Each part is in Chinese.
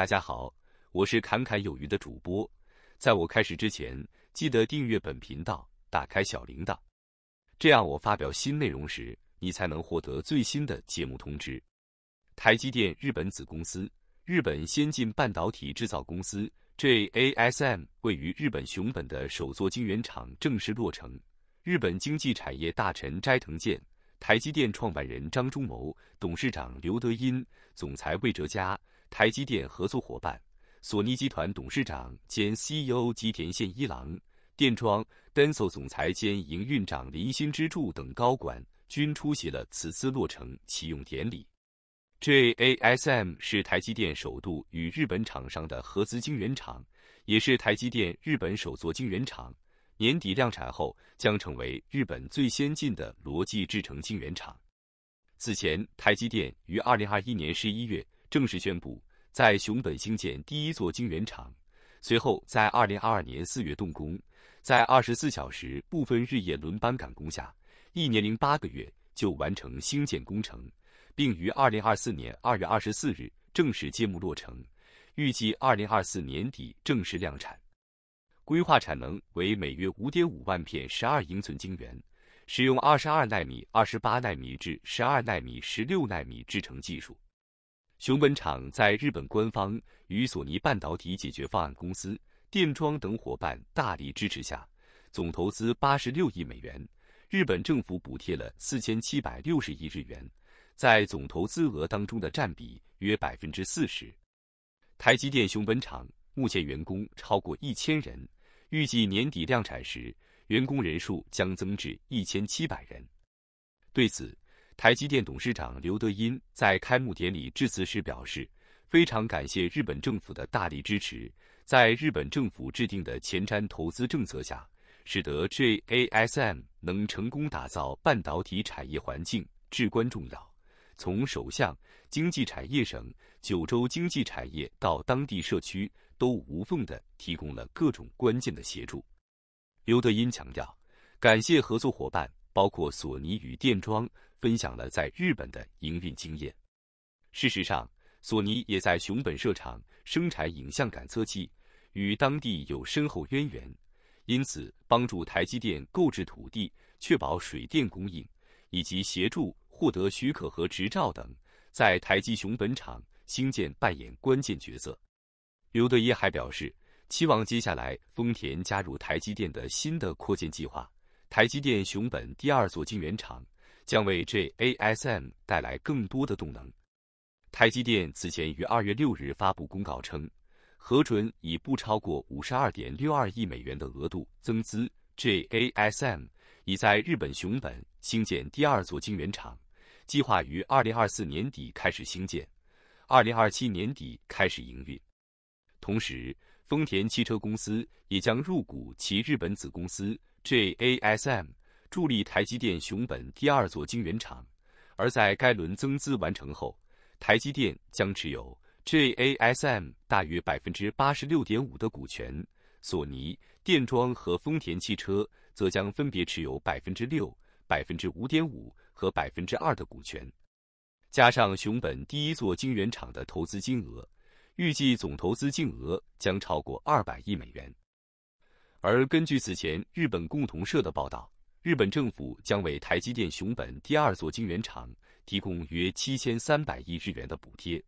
大家好，我是侃侃有余的主播。在我开始之前，记得订阅本频道，打开小铃铛，这样我发表新内容时，你才能获得最新的节目通知。台积电日本子公司日本先进半导体制造公司 JASM 位于日本熊本的首座晶圆厂正式落成。日本经济产业大臣斋藤健、台积电创办人张忠谋、董事长刘德音、总裁魏哲嘉、台积电合作伙伴索尼集团董事长兼 CEO 吉田宪一郎、电装 Denso 总裁兼营运长林新之助等高管均出席了此次落成启用典礼。JASM 是台积电首度与日本厂商的合资晶圆厂，也是台积电日本首座晶圆厂。年底量产后，将成为日本最先进的逻辑制程晶圆厂。此前，台积电于2021年11月。正式宣布在熊本兴建第一座晶圆厂，随后在二零二二年四月动工，在二十四小时不分日夜轮班赶工下，一年零八个月就完成兴建工程，并于二零二四年二月二十四日正式揭幕落成，预计二零二四年底正式量产，规划产能为每月五点五万片十二英寸晶圆，使用二十二纳米、二十八纳米至十二纳米、十六纳米制程技术。熊本厂在日本官方与索尼半导体解决方案公司、电装等伙伴大力支持下，总投资八十六亿美元，日本政府补贴了四千七百六十亿日元，在总投资额当中的占比约百分之四十。台积电熊本厂目前员工超过一千人，预计年底量产时，员工人数将增至一千七百人。对此，台积电董事长刘德音在开幕典礼致辞时表示：“非常感谢日本政府的大力支持，在日本政府制定的前瞻投资政策下，使得 JASM 能成功打造半导体产业环境至关重要。从首相、经济产业省、九州经济产业到当地社区，都无缝地提供了各种关键的协助。”刘德音强调：“感谢合作伙伴，包括索尼与电装。”分享了在日本的营运经验。事实上，索尼也在熊本设厂生产影像感测器，与当地有深厚渊源，因此帮助台积电购置土地、确保水电供应，以及协助获得许可和执照等，在台积熊本厂兴建扮演关键角色。刘德一还表示，期望接下来丰田加入台积电的新的扩建计划，台积电熊本第二座晶圆厂。将为 JASM 带来更多的动能。台积电此前于二月六日发布公告称，核准以不超过五十二点六二亿美元的额度增资 JASM，已在日本熊本兴建第二座晶圆厂，计划于二零二四年底开始兴建，二零二七年底开始营运。同时，丰田汽车公司也将入股其日本子公司 JASM。助力台积电熊本第二座晶圆厂，而在该轮增资完成后，台积电将持有 JASM 大约百分之八十六点五的股权，索尼、电装和丰田汽车则将分别持有百分之六、百分之五点五和百分之二的股权。加上熊本第一座晶圆厂的投资金额，预计总投资金额将超过二百亿美元。而根据此前日本共同社的报道，日本政府将为台积电熊本第二座晶圆厂提供约七千三百亿日元的补贴。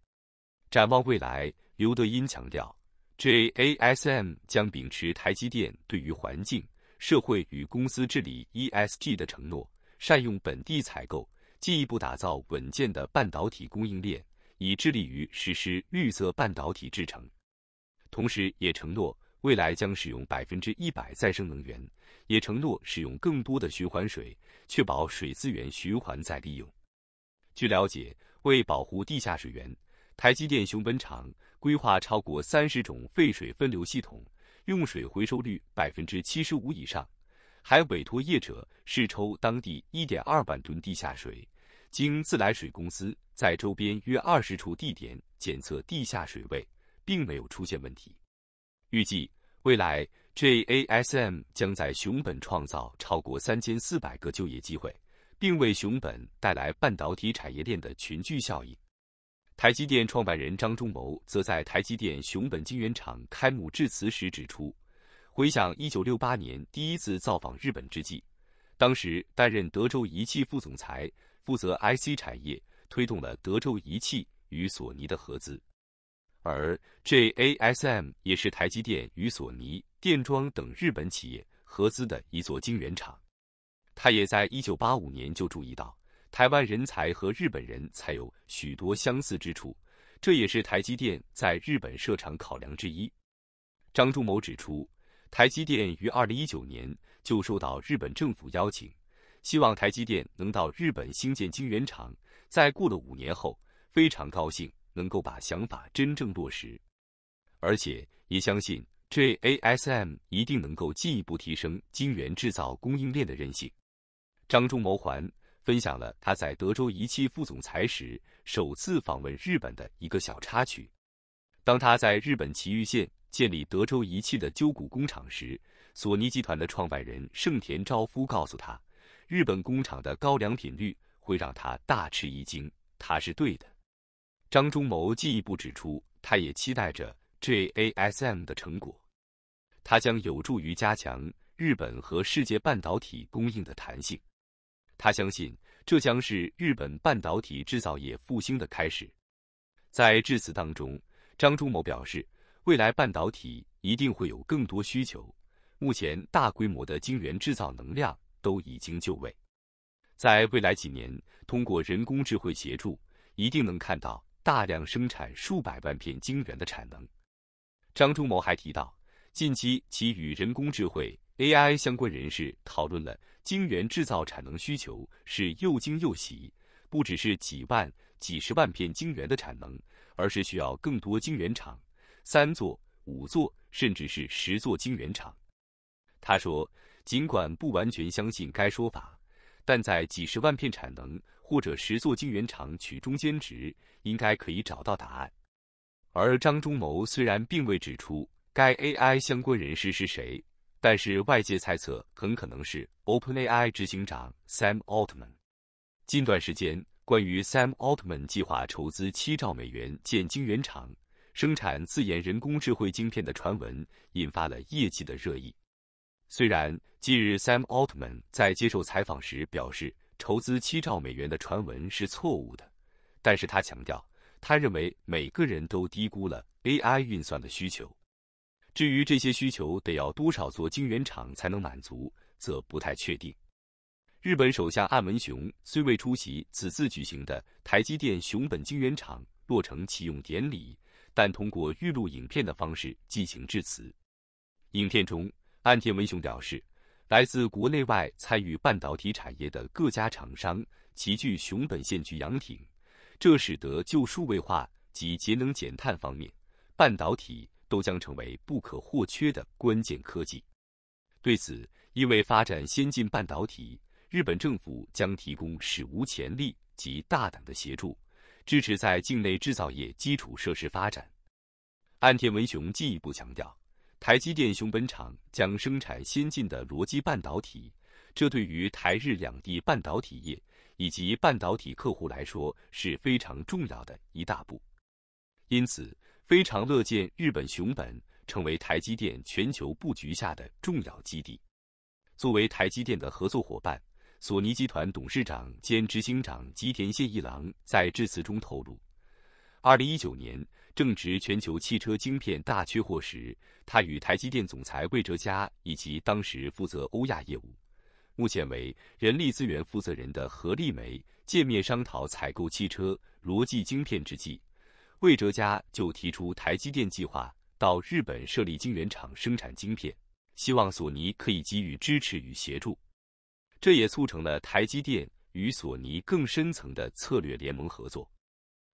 展望未来，刘德音强调，JASM 将秉持台积电对于环境、社会与公司治理 （ESG） 的承诺，善用本地采购，进一步打造稳健的半导体供应链，以致力于实施绿色半导体制成。同时，也承诺。未来将使用百分之一百再生能源，也承诺使用更多的循环水，确保水资源循环再利用。据了解，为保护地下水源，台积电熊本厂规划超过三十种废水分流系统，用水回收率百分之七十五以上，还委托业者试抽当地一点二万吨地下水，经自来水公司在周边约二十处地点检测地下水位，并没有出现问题。预计未来 JASM 将在熊本创造超过三千四百个就业机会，并为熊本带来半导体产业链的群聚效应。台积电创办人张忠谋则在台积电熊本晶圆厂开幕致辞时指出，回想1968年第一次造访日本之际，当时担任德州仪器副总裁，负责 IC 产业，推动了德州仪器与索尼的合资。而 JASM 也是台积电与索尼、电装等日本企业合资的一座晶圆厂。他也在1985年就注意到台湾人才和日本人才有许多相似之处，这也是台积电在日本设厂考量之一。张忠谋指出，台积电于2019年就受到日本政府邀请，希望台积电能到日本兴建晶圆厂。在过了五年后，非常高兴。能够把想法真正落实，而且也相信 JASM 一定能够进一步提升晶圆制造供应链的韧性。张忠谋还分享了他在德州仪器副总裁时首次访问日本的一个小插曲：当他在日本崎玉县建立德州仪器的纠谷工厂时，索尼集团的创办人盛田昭夫告诉他，日本工厂的高良品率会让他大吃一惊。他是对的。张忠谋进一步指出，他也期待着 JASM 的成果，它将有助于加强日本和世界半导体供应的弹性。他相信这将是日本半导体制造业复兴的开始。在致辞当中，张忠谋表示，未来半导体一定会有更多需求。目前大规模的晶圆制造能量都已经就位，在未来几年，通过人工智慧协助，一定能看到。大量生产数百万片晶圆的产能。张忠谋还提到，近期其与人工智慧 AI 相关人士讨论了晶圆制造产能需求，是又惊又喜。不只是几万、几十万片晶圆的产能，而是需要更多晶圆厂，三座、五座，甚至是十座晶圆厂。他说，尽管不完全相信该说法，但在几十万片产能。或者十座晶圆厂取中间值，应该可以找到答案。而张忠谋虽然并未指出该 AI 相关人士是谁，但是外界猜测很可能是 OpenAI 执行长 Sam Altman。近段时间，关于 Sam Altman 计划筹资七兆美元建晶圆厂，生产自研人工智慧晶片的传闻，引发了业界的热议。虽然近日 Sam Altman 在接受采访时表示。筹资七兆美元的传闻是错误的，但是他强调，他认为每个人都低估了 AI 运算的需求。至于这些需求得要多少座晶圆厂才能满足，则不太确定。日本首相岸文雄虽未出席此次举行的台积电熊本晶圆厂落成启用典礼，但通过预录影片的方式进行致辞。影片中，岸田文雄表示。来自国内外参与半导体产业的各家厂商齐聚熊本县菊杨町，这使得就数位化及节能减碳方面，半导体都将成为不可或缺的关键科技。对此，因为发展先进半导体，日本政府将提供史无前例及大胆的协助，支持在境内制造业基础设施发展。安田文雄进一步强调。台积电熊本厂将生产先进的逻辑半导体，这对于台日两地半导体业以及半导体客户来说是非常重要的一大步。因此，非常乐见日本熊本成为台积电全球布局下的重要基地。作为台积电的合作伙伴，索尼集团董事长兼执行长吉田宪一郎在致辞中透露，二零一九年。正值全球汽车晶片大缺货时，他与台积电总裁魏哲嘉以及当时负责欧亚业务、目前为人力资源负责人的何立梅见面商讨采购汽车逻辑晶片之际，魏哲嘉就提出台积电计划到日本设立晶圆厂生产晶片，希望索尼可以给予支持与协助。这也促成了台积电与索尼更深层的策略联盟合作。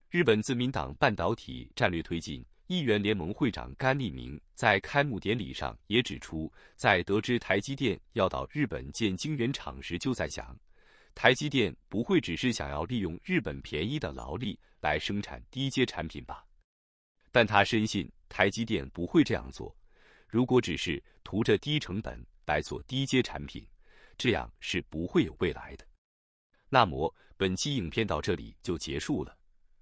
日本自民党半导体战略推进议员联盟会长甘利明在开幕典礼上也指出，在得知台积电要到日本建晶圆厂时，就在想，台积电不会只是想要利用日本便宜的劳力来生产低阶产品吧？但他深信台积电不会这样做。如果只是图着低成本来做低阶产品，这样是不会有未来的。那么，本期影片到这里就结束了。